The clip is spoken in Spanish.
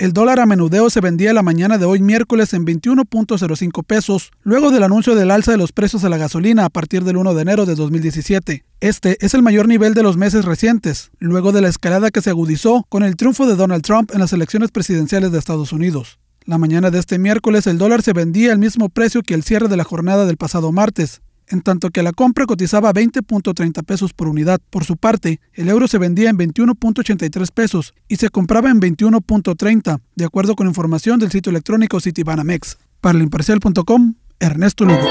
El dólar a menudeo se vendía la mañana de hoy miércoles en 21.05 pesos, luego del anuncio del alza de los precios de la gasolina a partir del 1 de enero de 2017. Este es el mayor nivel de los meses recientes, luego de la escalada que se agudizó con el triunfo de Donald Trump en las elecciones presidenciales de Estados Unidos. La mañana de este miércoles el dólar se vendía al mismo precio que el cierre de la jornada del pasado martes, en tanto que la compra cotizaba 20.30 pesos por unidad. Por su parte, el euro se vendía en 21.83 pesos y se compraba en 21.30, de acuerdo con información del sitio electrónico Citibanamex. Para el imparcial.com, Ernesto Lugo.